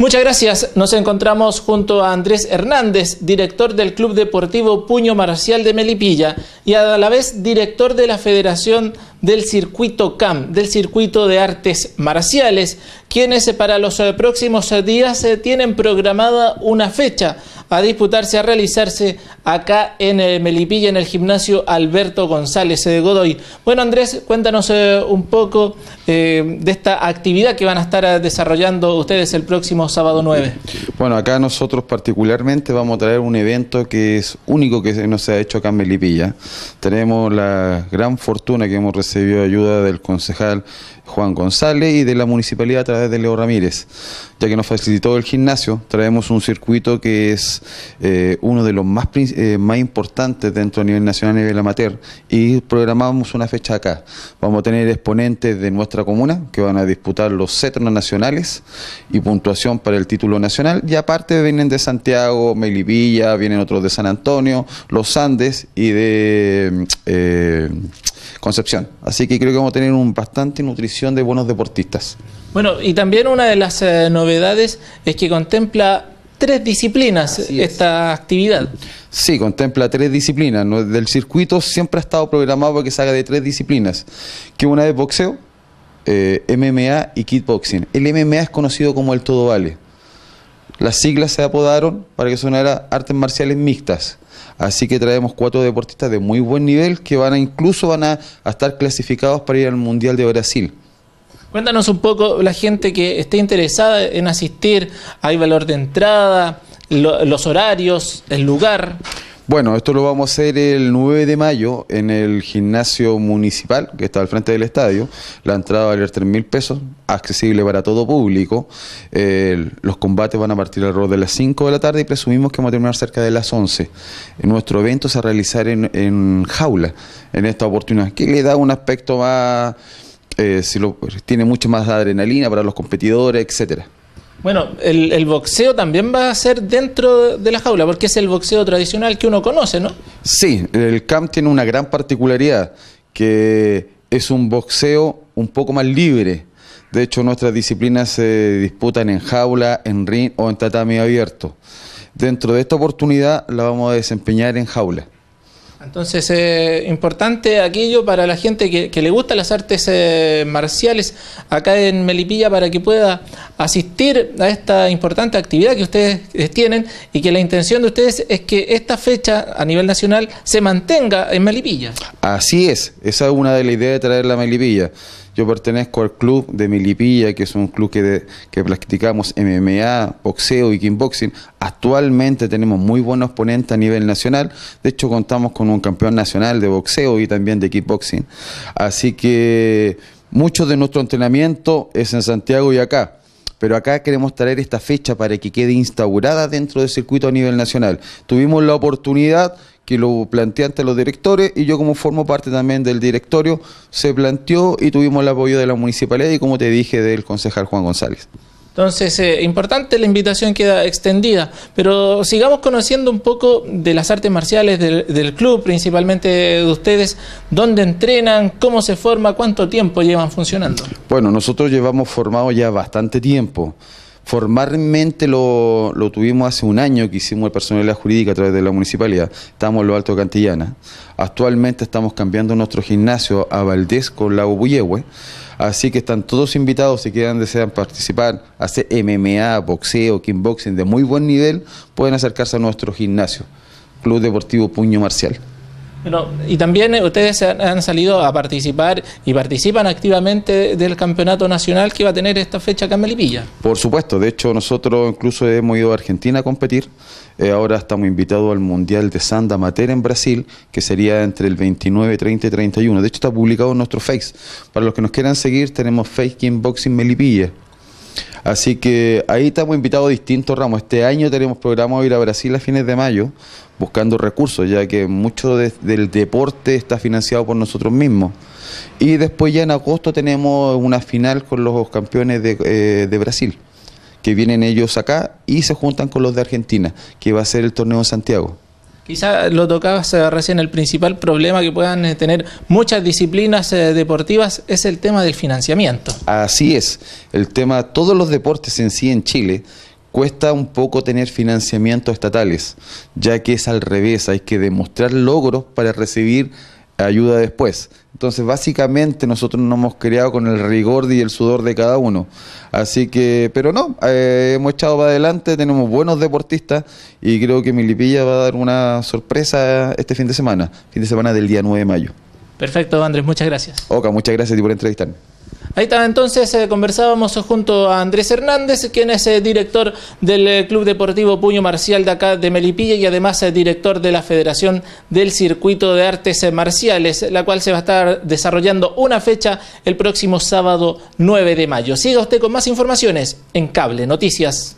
Muchas gracias. Nos encontramos junto a Andrés Hernández, director del Club Deportivo Puño Marcial de Melipilla y a la vez director de la Federación del circuito CAM, del circuito de artes marciales, quienes eh, para los eh, próximos eh, días tienen programada una fecha a disputarse, a realizarse acá en Melipilla, en el gimnasio Alberto González de Godoy. Bueno, Andrés, cuéntanos un poco de esta actividad que van a estar desarrollando ustedes el próximo sábado 9. Bueno, acá nosotros particularmente vamos a traer un evento que es único que no se ha hecho acá en Melipilla. Tenemos la gran fortuna que hemos recibido recibió ayuda del concejal Juan González y de la municipalidad a través de Leo Ramírez. Ya que nos facilitó el gimnasio, traemos un circuito que es eh, uno de los más, eh, más importantes dentro a nivel nacional a nivel amateur y programamos una fecha acá. Vamos a tener exponentes de nuestra comuna que van a disputar los cetros nacionales y puntuación para el título nacional y aparte vienen de Santiago, Melipilla, vienen otros de San Antonio, Los Andes y de eh, Concepción. Así que creo que vamos a tener un bastante nutrición de buenos deportistas. Bueno, y también una de las eh, novedades es que contempla tres disciplinas esta actividad. Sí, contempla tres disciplinas. Del circuito siempre ha estado programado para que se de tres disciplinas, que una es boxeo, eh, MMA y kickboxing. El MMA es conocido como el todo vale. Las siglas se apodaron para que sonara artes marciales mixtas. Así que traemos cuatro deportistas de muy buen nivel que van a incluso van a, estar clasificados para ir al Mundial de Brasil. Cuéntanos un poco, la gente que esté interesada en asistir, ¿hay valor de entrada? los horarios, el lugar. Bueno, esto lo vamos a hacer el 9 de mayo en el gimnasio municipal que está al frente del estadio. La entrada va a valer 3 mil pesos, accesible para todo público. los combates van a partir alrededor de las 5 de la tarde y presumimos que vamos a terminar cerca de las 11. Nuestro evento se va a realizar en, jaula en esta oportunidad, que le da un aspecto más, eh, si lo, tiene mucho más adrenalina para los competidores, etcétera. Bueno, el, boxeo también va a ser dentro de la jaula, porque es el boxeo tradicional que uno conoce, ¿no? Sí, el CAM tiene una gran particularidad, que es un boxeo un poco más libre. De hecho, nuestras disciplinas se disputan en jaula, en ring o en tatami abierto. Dentro de esta oportunidad la vamos a desempeñar en jaula. Entonces, es eh, importante aquello para la gente que, le gusta las artes eh, marciales acá en Melipilla para que pueda asistir a esta importante actividad que ustedes eh, tienen y que la intención de ustedes es que esta fecha a nivel nacional se mantenga en Melipilla. Así es, esa es una de las ideas de traerla a Melipilla. Yo pertenezco al club de Milipilla, que es un club que, que practicamos MMA, boxeo y kickboxing. Actualmente tenemos muy buenos ponentes a nivel nacional. De hecho, contamos con un campeón nacional de boxeo y también de kickboxing. Así que mucho de nuestro entrenamiento es en Santiago y acá pero acá queremos traer esta fecha para que quede instaurada dentro del circuito a nivel nacional. Tuvimos la oportunidad que lo ante los directores y yo como formo parte también del directorio, se planteó y tuvimos el apoyo de la municipalidad y como te dije del concejal Juan González. Entonces, eh, importante la invitación queda extendida, pero sigamos conociendo un poco de las artes marciales del, club, principalmente de ustedes, dónde entrenan, cómo se forma, cuánto tiempo llevan funcionando. Bueno, nosotros llevamos formado ya bastante tiempo. Formalmente lo, lo tuvimos hace un año que hicimos de personalidad jurídica a través de la municipalidad. Estamos en lo Alto de Cantillana. Actualmente estamos cambiando nuestro gimnasio a Valdés con Lago Buyehue Así que están todos invitados, si quieran, desean participar, hacer MMA, boxeo, kickboxing de muy buen nivel, pueden acercarse a nuestro gimnasio, Club Deportivo Puño Marcial. Bueno, y también eh, ustedes han salido a participar y participan activamente del campeonato nacional que va a tener esta fecha acá en Melipilla. Por supuesto, de hecho nosotros incluso hemos ido a Argentina a competir. Eh, ahora estamos invitados al Mundial de Santa en Brasil, que sería entre el 29, 30 y 31. De hecho está publicado en nuestro Face. Para los que nos quieran seguir tenemos Face Boxing Melipilla. Así que ahí estamos invitados a distintos ramos. Este año tenemos programado ir a Brasil a fines de mayo buscando recursos, ya que mucho del deporte está financiado por nosotros mismos. Y después ya en agosto tenemos una final con los campeones de, eh, de Brasil, que vienen ellos acá y se juntan con los de Argentina, que va a ser el torneo de Santiago. Quizá lo tocabas eh, recién, el principal problema que puedan eh, tener muchas disciplinas eh, deportivas es el tema del financiamiento. Así es, el tema, todos los deportes en sí en Chile cuesta un poco tener financiamientos estatales, ya que es al revés, hay que demostrar logros para recibir ayuda después. Entonces, básicamente nosotros nos hemos creado con el rigor y el sudor de cada uno. Así que, pero no, eh, hemos echado para adelante, tenemos buenos deportistas y creo que Milipilla va a dar una sorpresa este fin de semana, fin de semana del día 9 de mayo. Perfecto, Andrés, muchas gracias. Oca, muchas gracias a por entrevistar. Ahí está, entonces eh, conversábamos junto a Andrés Hernández, quien es eh, director del eh, Club Deportivo Puño Marcial de acá de Melipilla y además es director de la Federación del Circuito de Artes Marciales, la cual se va a estar desarrollando una fecha el próximo sábado 9 de mayo. Siga usted con más informaciones en Cable Noticias.